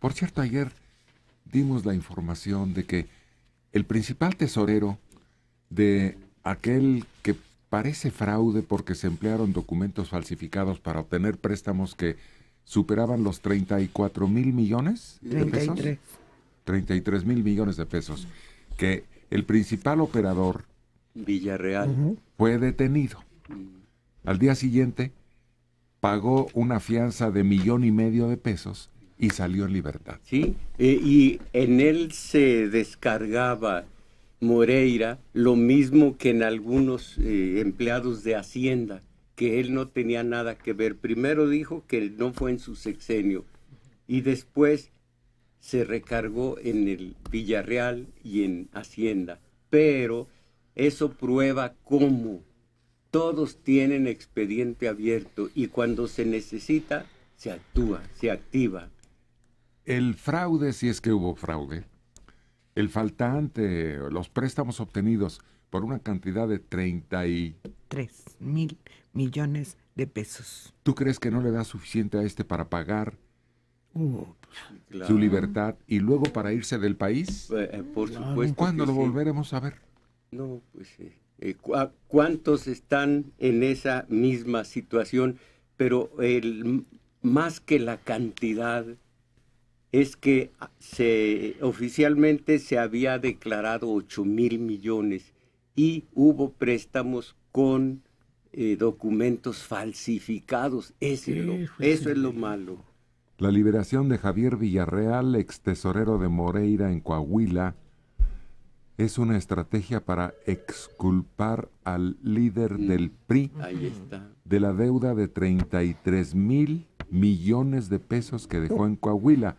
Por cierto, ayer dimos la información de que el principal tesorero de aquel que parece fraude porque se emplearon documentos falsificados para obtener préstamos que superaban los 34 mil millones de pesos. mil millones de pesos. Que el principal operador Villarreal fue detenido. Al día siguiente pagó una fianza de millón y medio de pesos y salió en libertad. Sí, eh, y en él se descargaba Moreira lo mismo que en algunos eh, empleados de Hacienda, que él no tenía nada que ver. Primero dijo que no fue en su sexenio y después se recargó en el Villarreal y en Hacienda. Pero eso prueba cómo todos tienen expediente abierto y cuando se necesita, se actúa, se activa. El fraude, si es que hubo fraude, el faltante, los préstamos obtenidos por una cantidad de 33 mil millones de pesos. ¿Tú crees que no le da suficiente a este para pagar su libertad y luego para irse del país? Eh, eh, por supuesto. ¿Cuándo lo volveremos a ver? No, pues eh, ah, ¿cuántos están en esa misma situación? Pero el, más que la cantidad, es que se, oficialmente se había declarado 8 mil millones y hubo préstamos con eh, documentos falsificados. Eso, es lo, malo. La liberación de Javier Villarreal, ex tesorero de Moreira en Coahuila, es una estrategia para exculpar al líder mm. del PRI de la deuda de 33 mil millones de pesos que dejó en Coahuila.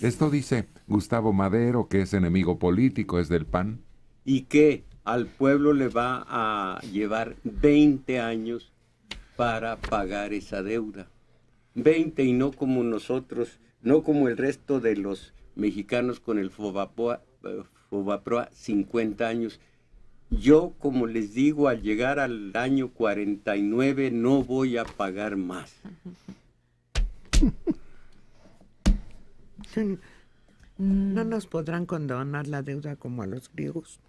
Esto dice Gustavo Madero, que es enemigo político, es del PAN. Y que al pueblo le va a llevar 20 años para pagar esa deuda. 20 y no como nosotros, no como el resto de los mexicanos con el Fobaproa, 50 años. Yo, como les digo, al llegar al año 49 no voy a pagar más. Mm. ¿No nos podrán condonar la deuda como a los griegos?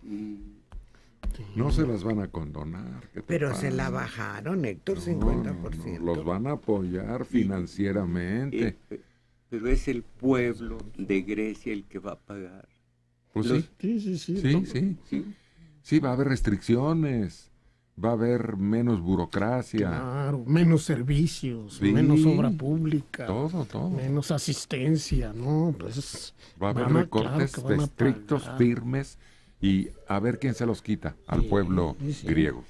No se las van a condonar. Pero se la bajaron, Héctor, 50%. Los van a apoyar financieramente. Eh, eh, pero es el pueblo de Grecia el que va a pagar. Pues sí. Sí, sí, sí. Sí, sí. sí va a haber restricciones va a haber menos burocracia. menos servicios, menos obra pública. Menos asistencia, ¿no? Pues va a haber recortes estrictos, firmes, y a ver quién se los quita al pueblo griego.